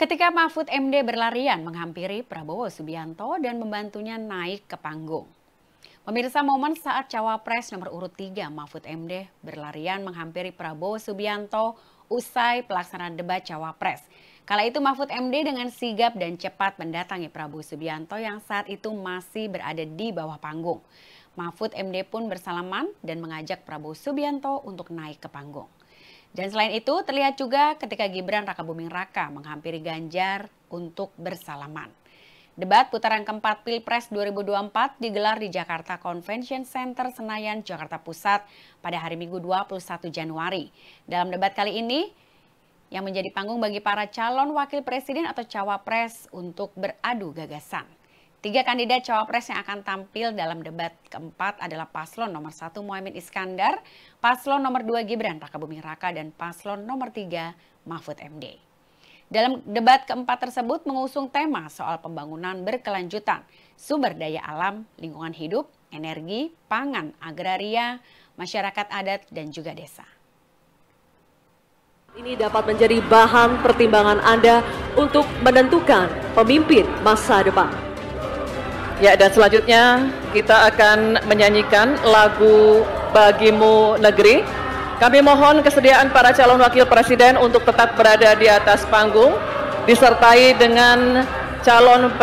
ketika Mahfud MD berlarian menghampiri Prabowo Subianto dan membantunya naik ke panggung. Pemirsa momen saat cawapres nomor urut 3 Mahfud MD berlarian menghampiri Prabowo Subianto usai pelaksanaan debat cawapres. Kala itu Mahfud MD dengan sigap dan cepat mendatangi Prabowo Subianto yang saat itu masih berada di bawah panggung. Mahfud MD pun bersalaman dan mengajak Prabowo Subianto untuk naik ke panggung. Dan selain itu terlihat juga ketika Gibran Raka Buming Raka menghampiri Ganjar untuk bersalaman. Debat putaran keempat Pilpres 2024 digelar di Jakarta Convention Center Senayan, Jakarta Pusat pada hari Minggu 21 Januari. Dalam debat kali ini, yang menjadi panggung bagi para calon wakil presiden atau cawapres untuk beradu gagasan. Tiga kandidat cawapres yang akan tampil dalam debat keempat adalah paslon nomor satu Muhammad Iskandar, paslon nomor dua Gibran Rakabuming Raka, dan paslon nomor tiga Mahfud MD. Dalam debat keempat tersebut mengusung tema soal pembangunan berkelanjutan, sumber daya alam, lingkungan hidup, energi, pangan, agraria, masyarakat adat, dan juga desa. Ini dapat menjadi bahan pertimbangan Anda untuk menentukan pemimpin masa depan. Ya, dan selanjutnya kita akan menyanyikan lagu Bagimu Negeri. Kami mohon kesediaan para calon wakil presiden untuk tetap berada di atas panggung disertai dengan calon presiden